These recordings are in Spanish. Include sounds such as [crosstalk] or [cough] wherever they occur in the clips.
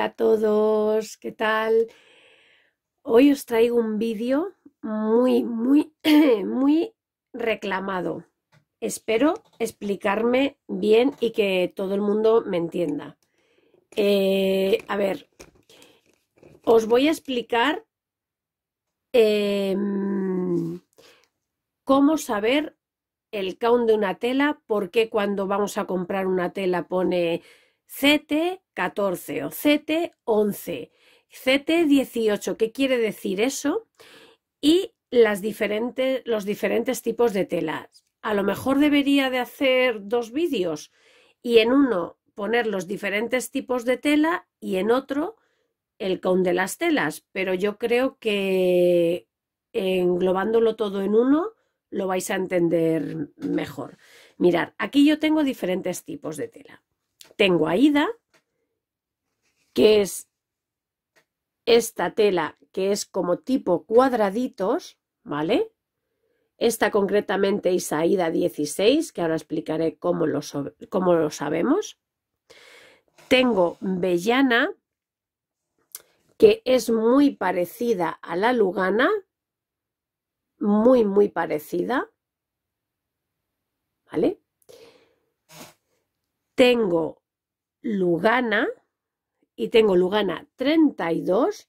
Hola a todos, ¿qué tal? Hoy os traigo un vídeo muy, muy, [clears throat] muy reclamado. Espero explicarme bien y que todo el mundo me entienda. Eh, a ver, os voy a explicar em, cómo saber el count de una tela, por qué cuando vamos a comprar una tela pone CT14 o CT11, CT18, ¿qué quiere decir eso? Y las diferentes, los diferentes tipos de telas. A lo mejor debería de hacer dos vídeos y en uno poner los diferentes tipos de tela y en otro el con de las telas, pero yo creo que englobándolo todo en uno lo vais a entender mejor. Mirad, aquí yo tengo diferentes tipos de tela tengo Aida, que es esta tela que es como tipo cuadraditos, ¿vale? Esta concretamente es Aida 16, que ahora explicaré cómo lo, lo sabemos. Tengo Bellana, que es muy parecida a la Lugana, muy, muy parecida, ¿vale? Tengo Lugana y tengo Lugana 32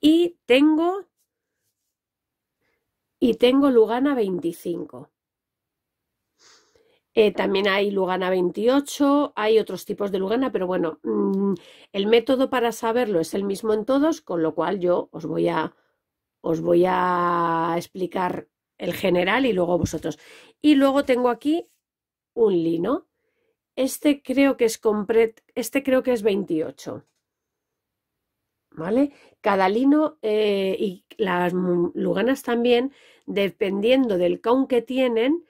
y tengo y tengo Lugana 25. Eh, también hay Lugana 28, hay otros tipos de Lugana, pero bueno, mm, el método para saberlo es el mismo en todos, con lo cual yo os voy a, os voy a explicar el general y luego vosotros. Y luego tengo aquí un lino. Este creo que es completo este creo que es 28. ¿Vale? Cada lino eh, y las luganas también, dependiendo del con que tienen,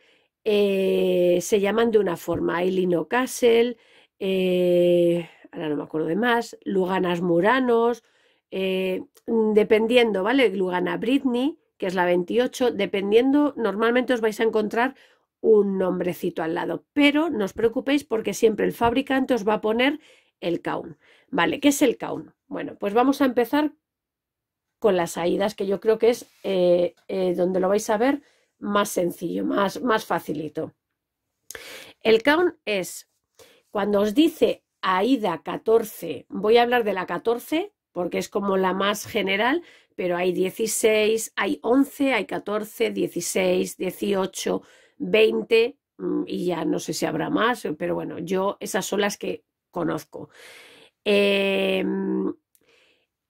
eh, se llaman de una forma. Hay lino castle, eh, ahora no me acuerdo de más, luganas muranos, dependiendo, ¿vale? Lugana Britney, que es la 28, dependiendo, normalmente os vais a encontrar un nombrecito al lado. Pero no os preocupéis porque siempre el fabricante os va a poner el count. Vale, ¿qué es el count? Bueno, pues vamos a empezar con las AIDAS, que yo creo que es eh, eh, donde lo vais a ver más sencillo, más, más facilito. El count es cuando os dice AIDA 14, voy a hablar de la 14 porque es como la más general, pero hay 16, hay 11, hay 14, 16, 18, 20 mm, y ya no sé si habrá más, eh, pero bueno, yo esas son las que conozco. Em,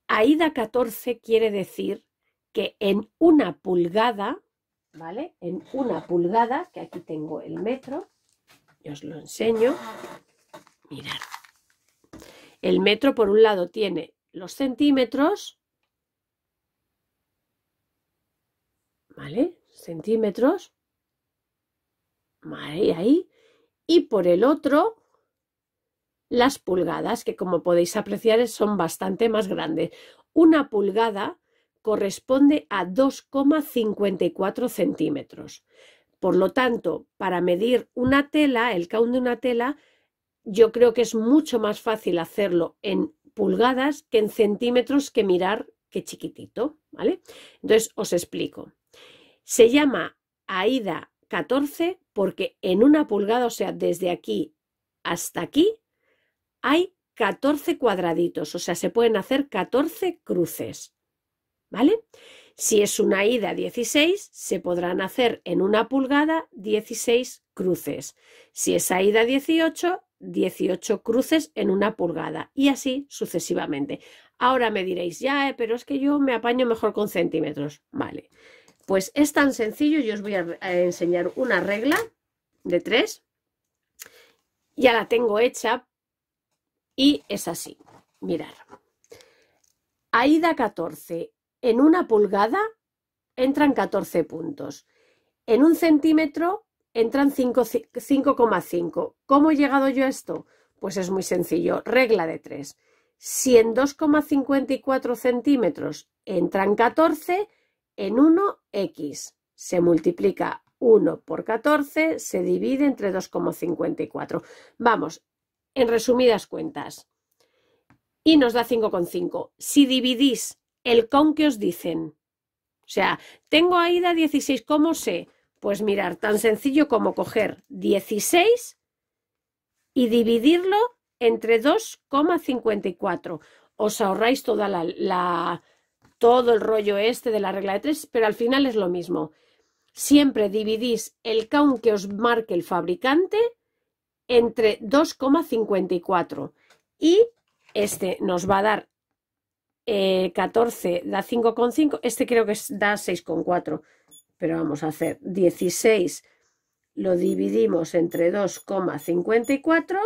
AIDA 14 quiere decir que en una pulgada, ¿vale? En una pulgada, que aquí tengo el metro, yo os lo enseño. Mirad. El metro por un lado tiene los centímetros, ¿vale? Centímetros, y por el otro las pulgadas, que como podéis apreciar son bastante más grandes. Una pulgada corresponde a 2,54 centímetros. Por lo tanto, para medir una tela, el count de una tela, yo creo que es mucho más fácil hacerlo en pulgadas que en centímetros que mirar qué chiquitito, ¿vale? Entonces os explico. Se llama AIDA 14 porque en una pulgada, o sea, desde aquí hasta aquí, hay 14 cuadraditos, o sea, se pueden hacer 14 cruces. ¿Vale? Si es una ida 16, se podrán hacer en una pulgada 16 cruces. Si es a ida 18, 18 cruces en una pulgada y así sucesivamente. Ahora me diréis, ya, eh, pero es que yo me apaño mejor con centímetros. Vale, pues es tan sencillo, yo os voy a enseñar una regla de 3. Ya la tengo hecha y es así. Mirar. da 14. En una pulgada entran 14 puntos. En un centímetro entran 5,5. ¿Cómo he llegado yo a esto? Pues es muy sencillo. Regla de 3. Si en 2,54 centímetros entran 14, en 1x se multiplica 1 por 14 se divide entre 2,54. Vamos, en resumidas cuentas. Y nos da 5,5. Si dividís el con que os dicen, o sea, tengo ahí da 16, ¿cómo sé? Pues mirar, tan sencillo como coger 16 y dividirlo entre 2,54. Os ahorráis toda la, todo el rollo este de la regla de 3, pero al final es lo mismo siempre dividís el count que os marque el fabricante entre 2,54 y este nos va a dar 14 eh, da 5,5 este creo que da 6,4 pero vamos a hacer 16 lo dividimos entre 2,54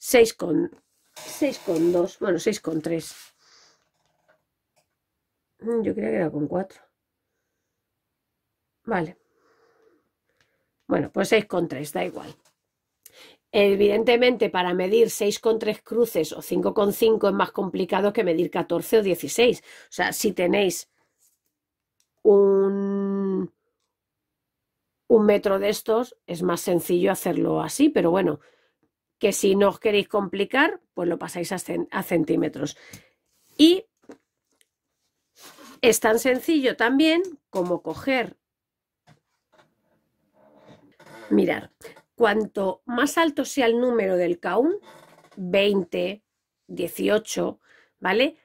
6,2 bueno 6,3 mm, yo creo que era con 4 Vale. Bueno, pues 6,3, da igual. Evidentemente, para medir 6,3 cruces o 5,5 es más complicado que medir 14 o 16. O sea, si tenéis un, metro de estos, es más sencillo hacerlo así, pero bueno, que si no os queréis complicar, pues lo pasáis a, a centímetros. Y es tan sencillo también como coger Mirar, cuanto más alto sea el número del k 20, 18, ¿vale?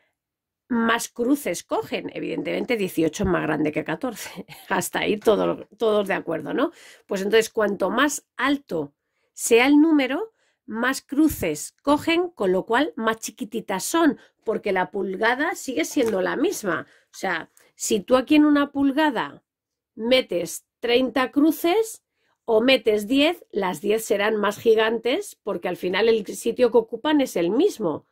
Más cruces cogen, evidentemente 18 es más grande que 14, [laughs] hasta ahí todos, todos de acuerdo, ¿no? Pues entonces, cuanto más alto sea el número, más cruces cogen, con lo cual más chiquititas son, porque la pulgada sigue siendo la misma. O sea, si tú aquí en una pulgada metes 30 cruces, o metes 10, las 10 serán más gigantes porque al final el sitio que ocupan es el mismo.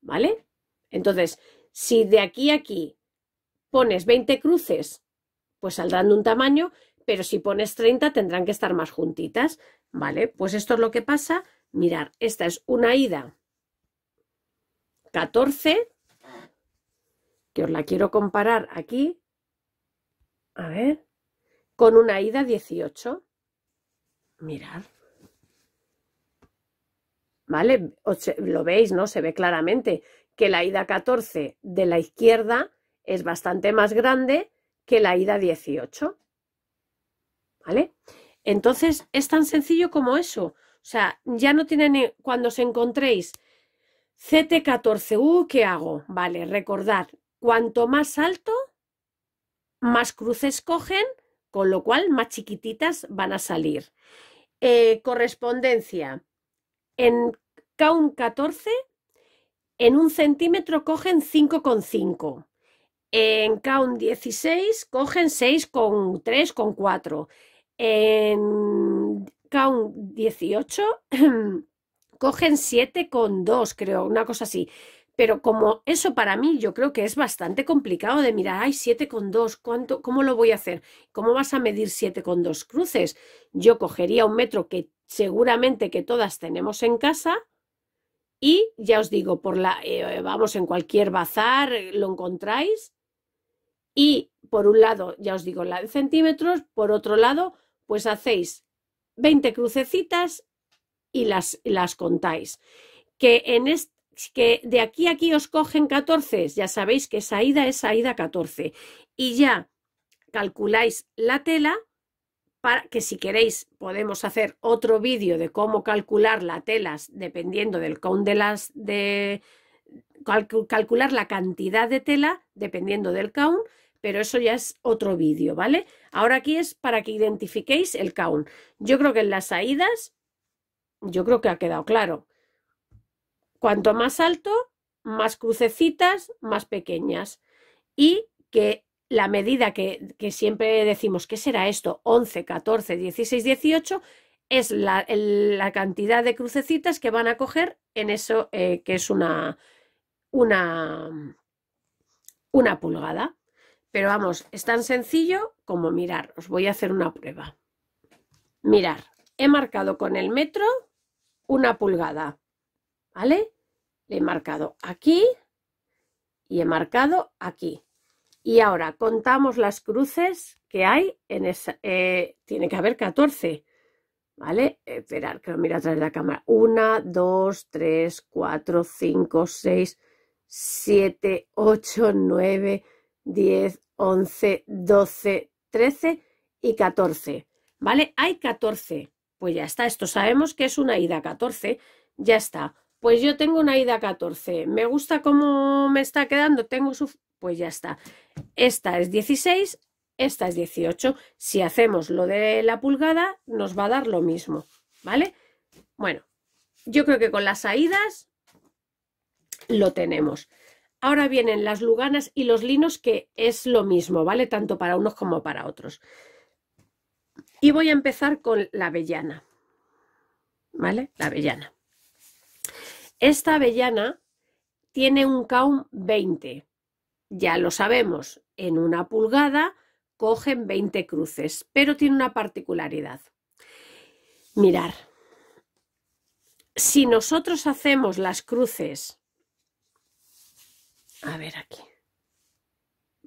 ¿Vale? Entonces, si de aquí a aquí pones 20 cruces, pues saldrán de un tamaño, pero si pones 30 tendrán que estar más juntitas. ¿Vale? Pues esto es lo que pasa. Mirar, esta es una ida 14, que os la quiero comparar aquí, a ver, con una ida 18. Mirad. ¿Vale? lo veis, ¿no? Se ve claramente que la ida 14 de la izquierda es bastante más grande que la ida 18. ¿Vale? Entonces es tan sencillo como eso. O sea, ya no tienen, cuando os encontréis CT14, uh, ¿qué hago? Vale, recordad, cuanto más alto, más cruces cogen con lo cual más chiquititas van a salir. Eh, correspondencia. En Kaun 14, en un centímetro cogen 5,5. En Kaun 16 cogen 6,3,4, En Kaun 18 [clears throat] cogen 7,2, creo, una cosa así. Pero como eso para mí yo creo que es bastante complicado de mirar, con 7,2, ¿cuánto, ¿cómo lo voy a hacer? ¿Cómo vas a medir 7,2 cruces? Yo cogería un metro que seguramente que todas tenemos en casa y ya os digo, por la, eh, vamos, en cualquier bazar eh, lo encontráis y por un lado, ya os digo, la de centímetros, por otro lado, pues hacéis 20 crucecitas y las, las contáis. Que en este que de aquí a aquí os cogen 14, ya sabéis que esa ida es ida 14. Y ya calculáis la tela, para que si queréis podemos hacer otro vídeo de cómo calcular la tela dependiendo del count de las de calcular la cantidad de tela dependiendo del count, pero eso ya es otro vídeo, ¿vale? Ahora aquí es para que identifiquéis el count. Yo creo que en las salidas, yo creo que ha quedado claro. Cuanto más alto, más crucecitas, más pequeñas. Y que la medida que, siempre decimos, ¿qué será esto? 11, 14, 16, 18 es la, la cantidad de crucecitas que van a coger en eso eh, que es una, una, una pulgada. Pero vamos, es tan sencillo como mirar. Os voy a hacer una prueba. Mirar, he marcado con el metro una pulgada. ¿vale? Le he marcado aquí y he marcado aquí. Y ahora contamos las cruces que hay en esa... Eh, tiene que haber 14, ¿vale? esperar que lo mira a través de la cámara. 1, 2, 3, 4, 5, 6, 7, 8, 9, 10, 11, 12, 13 y 14, ¿vale? Hay 14. Pues ya está, esto sabemos que es una ida 14, ya está. Pues yo tengo una ida 14. Me gusta cómo me está quedando. Tengo su. Pues ya está. Esta es 16, esta es 18. Si hacemos lo de la pulgada, nos va a dar lo mismo. ¿Vale? Bueno, yo creo que con las saídas lo tenemos. Ahora vienen las luganas y los linos, que es lo mismo, ¿vale? Tanto para unos como para otros. Y voy a empezar con la avellana. ¿Vale? La avellana. Esta avellana tiene un Count 20. Ya lo sabemos, en una pulgada cogen 20 cruces, pero tiene una particularidad. Mirar, si nosotros hacemos las cruces, a ver aquí,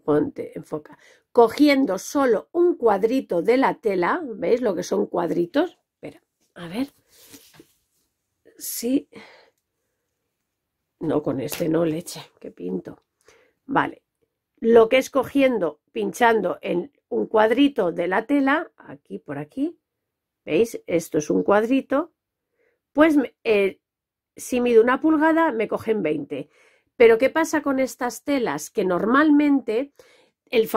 ponte, enfoca, cogiendo solo un cuadrito de la tela, ¿veis lo que son cuadritos? Espera, a ver, sí. No, con este no, leche, que pinto. Vale. Lo que es cogiendo, pinchando en un cuadrito de la tela, aquí por aquí, ¿veis? Esto es un cuadrito, pues eh, si mido una pulgada me cogen 20. Pero ¿qué pasa con estas telas? Que normalmente el,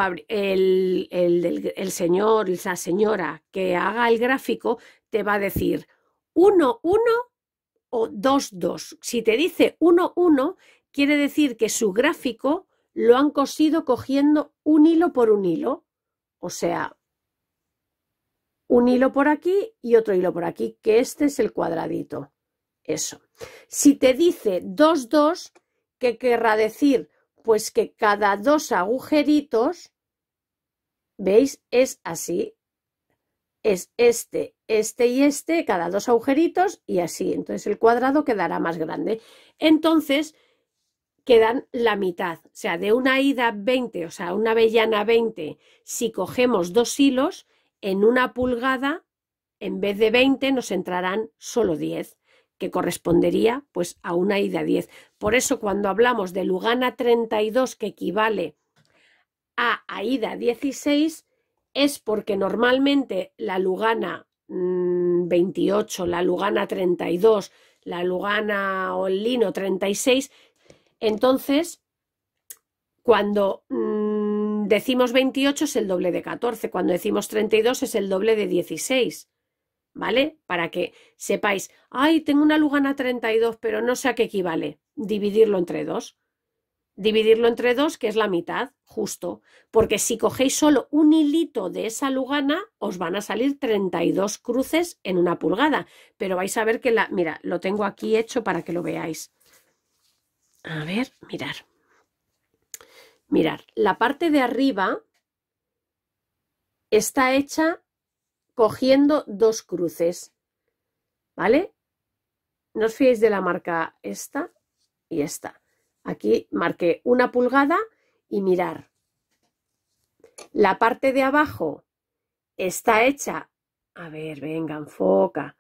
señor, la señora que haga el gráfico te va a decir 1, 1, o 2-2. Si te dice 1-1, quiere decir que su gráfico lo han cosido cogiendo un hilo por un hilo. O sea, un hilo por aquí y otro hilo por aquí, que este es el cuadradito. Eso. Si te dice 2-2, ¿qué querrá decir? Pues que cada dos agujeritos, ¿veis? Es así, es este, este y este, cada dos agujeritos y así. Entonces el cuadrado quedará más grande. Entonces quedan la mitad, o sea, de una ida 20, o sea, una avellana 20, si cogemos dos hilos, en una pulgada, en vez de 20, nos entrarán solo 10 que correspondería pues a una ida 10. Por eso cuando hablamos de Lugana 32 que equivale a ida 16, es porque normalmente la Lugana 28, mm, la Lugana 32, la Lugana o el Lino 36, entonces cuando mm, decimos 28 es el doble de 14, cuando decimos 32 es el doble de 16. ¿Vale? Para que sepáis, ay, tengo una Lugana 32, pero no sé a qué equivale. Dividirlo entre dos dividirlo entre dos, que es la mitad, justo, porque si cogéis solo un hilito de esa lugana, os van a salir 32 cruces en una pulgada, pero vais a ver que la, mira, lo tengo aquí hecho para que lo veáis. A ver, mirar. Mirar, la parte de arriba está hecha cogiendo dos cruces, ¿vale? No os fiéis de la marca esta y esta Aquí marqué una pulgada y mirar. La parte de abajo está hecha, a ver, venga, enfoca,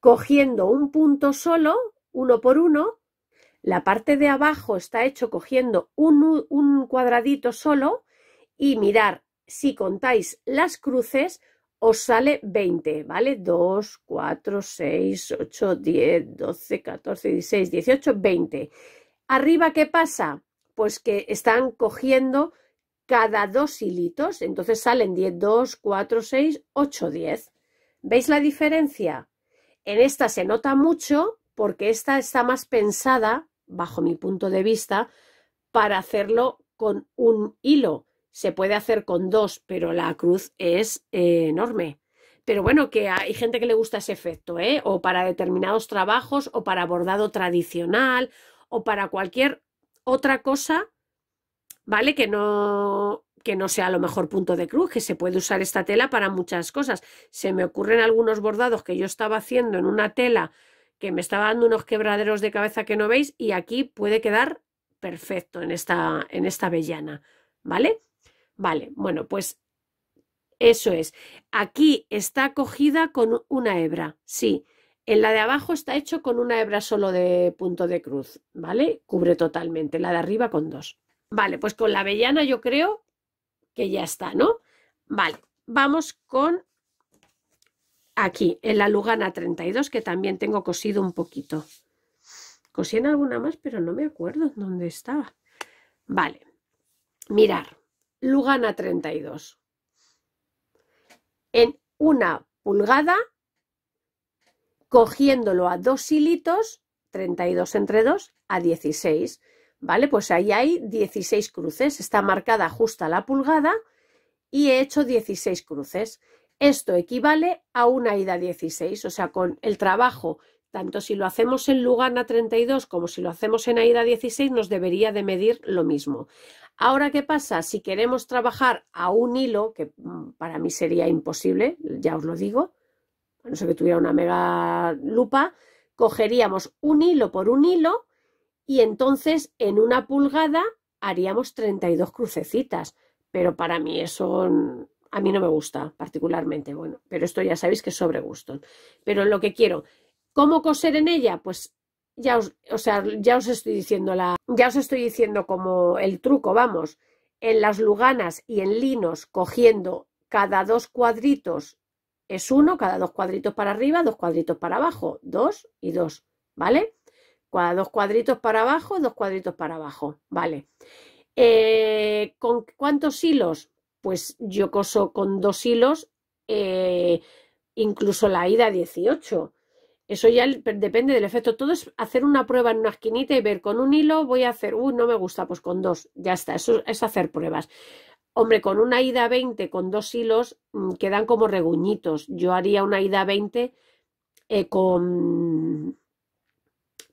cogiendo un punto solo, uno por uno. La parte de abajo está hecho cogiendo un, un cuadradito solo y mirar, si contáis las cruces, os sale 20, ¿vale? 2, 4, 6, 8, 10, 12, 14, 16, 18, 20. Arriba, ¿qué pasa? Pues que están cogiendo cada dos hilitos, entonces salen 10, 2, 4, 6, 8, 10. ¿Veis la diferencia? En esta se nota mucho porque esta está más pensada, bajo mi punto de vista, para hacerlo con un hilo. Se puede hacer con dos, pero la cruz es eh, enorme. Pero bueno, que hay gente que le gusta ese efecto, ¿eh? O para determinados trabajos, o para bordado tradicional, o para cualquier otra cosa, ¿vale? Que no, que no sea lo mejor punto de cruz, que se puede usar esta tela para muchas cosas. Se me ocurren algunos bordados que yo estaba haciendo en una tela que me estaba dando unos quebraderos de cabeza que no veis y aquí puede quedar perfecto en esta, en esta avellana, ¿vale? Vale, bueno, pues eso es. Aquí está cogida con una hebra, sí, en la de abajo está hecho con una hebra solo de punto de cruz, ¿vale? Cubre totalmente, la de arriba con dos. Vale, pues con la avellana yo creo que ya está, ¿no? Vale, vamos con aquí, en la Lugana 32, que también tengo cosido un poquito. Cosí en alguna más, pero no me acuerdo dónde estaba. Vale, mirar, Lugana 32. En una pulgada cogiéndolo a dos hilitos, 32 entre 2, a 16. ¿Vale? Pues ahí hay 16 cruces. Está marcada justa la pulgada y he hecho 16 cruces. Esto equivale a una ida 16, o sea, con el trabajo, tanto si lo hacemos en Lugana 32 como si lo hacemos en ida 16, nos debería de medir lo mismo. Ahora, ¿qué pasa? Si queremos trabajar a un hilo, que mm, para mí sería imposible, ya os lo digo, no sé, que tuviera una mega lupa, cogeríamos un hilo por un hilo y entonces en una pulgada haríamos 32 crucecitas. Pero para mí eso a mí no me gusta particularmente. Bueno, pero esto ya sabéis que es sobre gusto. Pero lo que quiero, ¿cómo coser en ella? Pues ya os, o sea, ya os estoy diciendo la, ya os estoy diciendo como el truco, vamos, en las luganas y en linos cogiendo cada dos cuadritos es uno, cada dos cuadritos para arriba, dos cuadritos para abajo, dos y dos, ¿vale? Cada dos cuadritos para abajo, dos cuadritos para abajo, ¿vale? Eh, ¿Con cuántos hilos? Pues yo coso con dos hilos, eh, incluso la ida 18. Eso ya depende del efecto. Todo es hacer una prueba en una esquinita y ver con un hilo voy a hacer, uy, no me gusta, pues con dos, ya está, eso es hacer pruebas. Hombre, con una ida 20, con dos hilos, mm, quedan como reguñitos. Yo haría una ida 20 eh, con,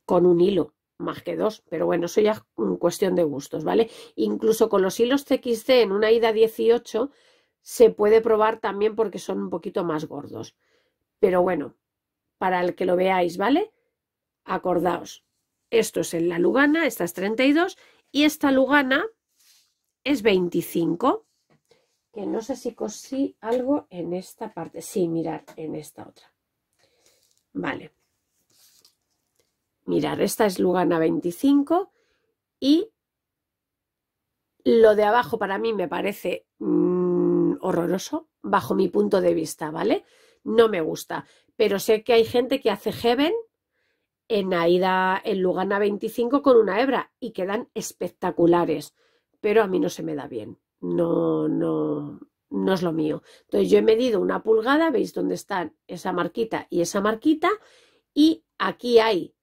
con un hilo, más que dos, pero bueno, eso ya es cuestión de gustos, ¿vale? Incluso con los hilos TXD en una ida 18 se puede probar también porque son un poquito más gordos. Pero bueno, para el que lo veáis, ¿vale? Acordaos, esto es en la Lugana, esta es 32, y esta Lugana es 25, que no sé si cosí algo en esta parte. Sí, mirar en esta otra. Vale. Mirar, esta es Lugana 25 y lo de abajo para mí me parece mm, horroroso, bajo mi punto de vista, ¿vale? No me gusta, pero sé que hay gente que hace Heaven en Aida, en Lugana 25 con una hebra y quedan espectaculares pero a mí no se me da bien. No, no, no es lo mío. Entonces yo he medido una pulgada, veis dónde están esa marquita y esa marquita, y aquí hay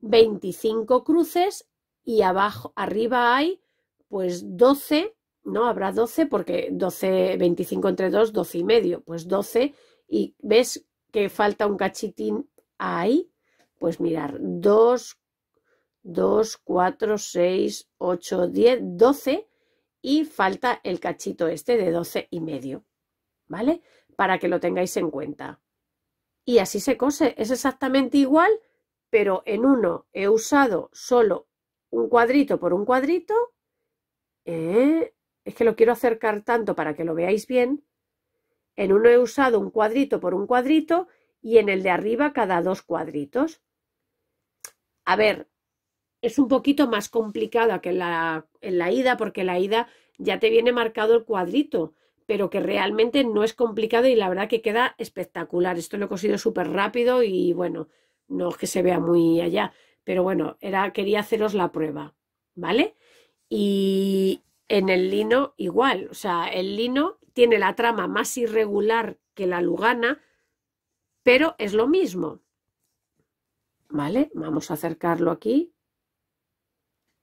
25 cruces y abajo, arriba hay pues 12, ¿no? Habrá 12 porque 12, 25 entre 2, 12 y medio, pues 12 y ves que falta un cachitín ahí, pues mirar, 2, 2, 4, 6, 8, 10, 12 y falta el cachito este de 12 y medio, ¿vale? Para que lo tengáis en cuenta. Y así se cose, es exactamente igual, pero en uno he usado solo un cuadrito por un cuadrito. ¿eh? es que lo quiero acercar tanto para que lo veáis bien. En uno he usado un cuadrito por un cuadrito y en el de arriba cada dos cuadritos. A ver, es un poquito más complicada que en la, en la ida, porque la ida ya te viene marcado el cuadrito, pero que realmente no es complicado y la verdad que queda espectacular. Esto lo he cosido súper rápido y bueno, no es que se vea muy allá, pero bueno, era, quería haceros la prueba, ¿vale? Y en el lino igual, o sea, el lino tiene la trama más irregular que la lugana, pero es lo mismo. ¿Vale? Vamos a acercarlo aquí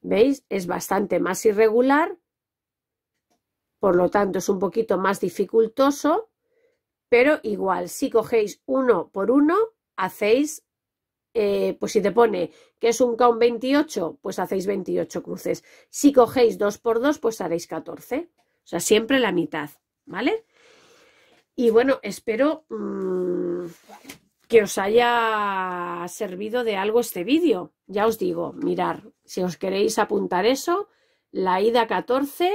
¿Veis? Es bastante más irregular, por lo tanto es un poquito más dificultoso, pero igual, si cogéis uno por uno, hacéis, eh, pues si te pone que es un count 28, pues hacéis 28 cruces. Si cogéis dos por dos, pues haréis 14. O sea, siempre la mitad, ¿vale? Y bueno, espero... Mm, que os haya servido de algo este vídeo. Ya os digo, mirar, si os queréis apuntar eso, la ida 14,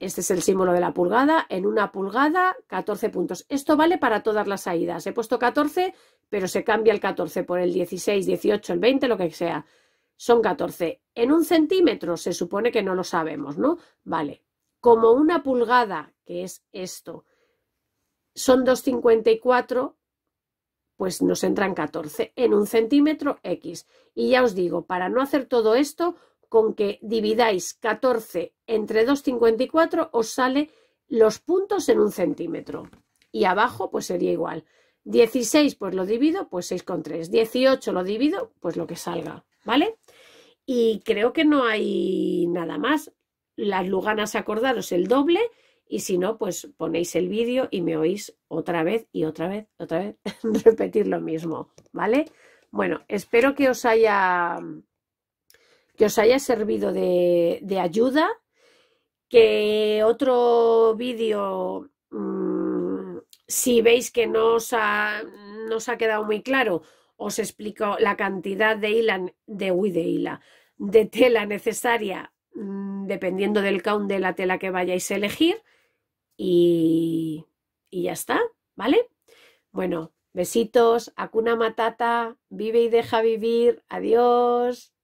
este es el símbolo de la pulgada, en una pulgada 14 puntos. Esto vale para todas las salidas. He puesto 14, pero se cambia el 14 por el 16, 18, el 20, lo que sea. Son 14. En un centímetro se supone que no lo sabemos, ¿no? Vale. Como una pulgada, que es esto, son 2,54 pues nos entran 14 en un centímetro X. Y ya os digo, para no hacer todo esto, con que dividáis 14 entre 2,54 os sale los puntos en un centímetro. Y abajo pues sería igual. 16 pues lo divido, pues 6,3. 18 lo divido, pues lo que salga, ¿vale? Y creo que no hay nada más. Las luganas, acordaros, el doble y si no, pues ponéis el vídeo y me oís otra vez y otra vez, otra vez, [laughs] repetir lo mismo, ¿vale? Bueno, espero que os haya, que os haya servido de, ayuda, que otro vídeo, mm, si veis que no os, ha, quedado muy claro, os explico la cantidad de hila, de, de de tela necesaria mm, dependiendo del count de la tela que vayáis a elegir y, ya está, ¿vale? Bueno, besitos, acuna Matata, vive y deja vivir, adiós.